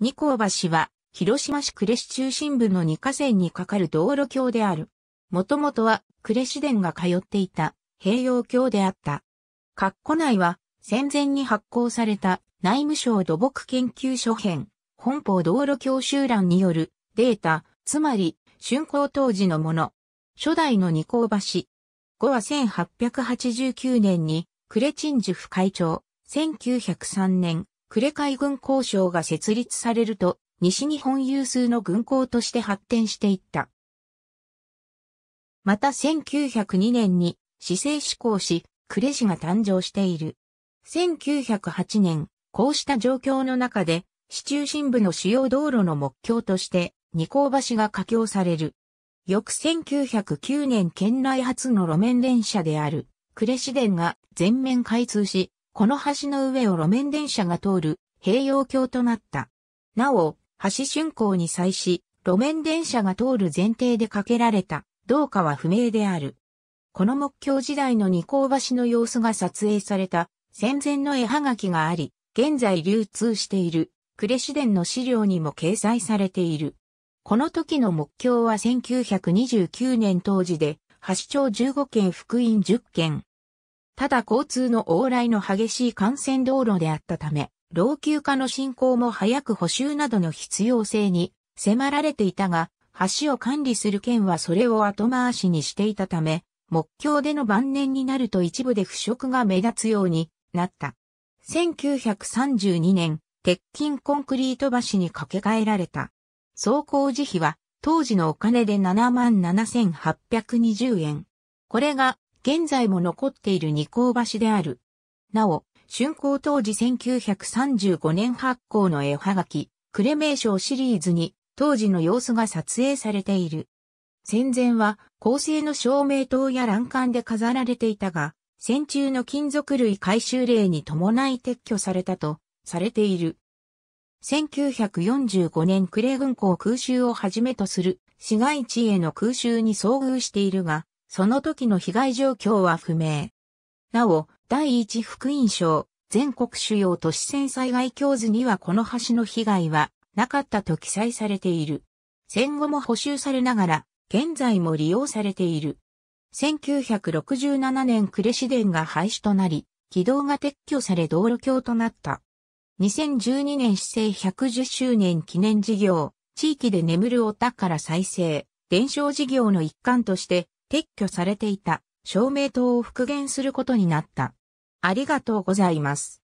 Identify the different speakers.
Speaker 1: 二甲橋は、広島市呉市中心部の二河川に架かる道路橋である。もともとは、呉市伝が通っていた、平洋橋であった。括弧内は、戦前に発行された、内務省土木研究所編、本邦道路橋集団による、データ、つまり、竣工当時のもの。初代の二甲橋。後は1889年に、呉鎮守府会長、1903年、呉海軍交渉が設立されると、西日本有数の軍港として発展していった。また1902年に市政施行し、呉市が誕生している。1908年、こうした状況の中で、市中心部の主要道路の目標として、二甲橋が架橋される。翌1909年県内初の路面電車である、呉市電が全面開通し、この橋の上を路面電車が通る併用橋となった。なお、橋竣工に際し、路面電車が通る前提で架けられた、どうかは不明である。この木橋時代の二甲橋の様子が撮影された戦前の絵はがきがあり、現在流通している呉市伝の資料にも掲載されている。この時の木橋は1929年当時で、橋町15件福音10件、ただ交通の往来の激しい幹線道路であったため、老朽化の進行も早く補修などの必要性に迫られていたが、橋を管理する県はそれを後回しにしていたため、目標での晩年になると一部で腐食が目立つようになった。1932年、鉄筋コンクリート橋に掛け替えられた。走行時費は当時のお金で77,820円。これが現在も残っている二高橋である。なお、竣工当時1935年発行の絵はがき、クレメーショシリーズに当時の様子が撮影されている。戦前は、高性の照明灯や欄干で飾られていたが、戦中の金属類回収令に伴い撤去されたと、されている。1945年クレ軍港空襲をはじめとする市街地への空襲に遭遇しているが、その時の被害状況は不明。なお、第一福音省、全国主要都市線災害教図にはこの橋の被害はなかったと記載されている。戦後も補修されながら、現在も利用されている。1967年呉市電が廃止となり、軌道が撤去され道路橋となった。2012年市政110周年記念事業、地域で眠るお宝再生、伝承事業の一環として、撤去されていた照明灯を復元することになった。ありがとうございます。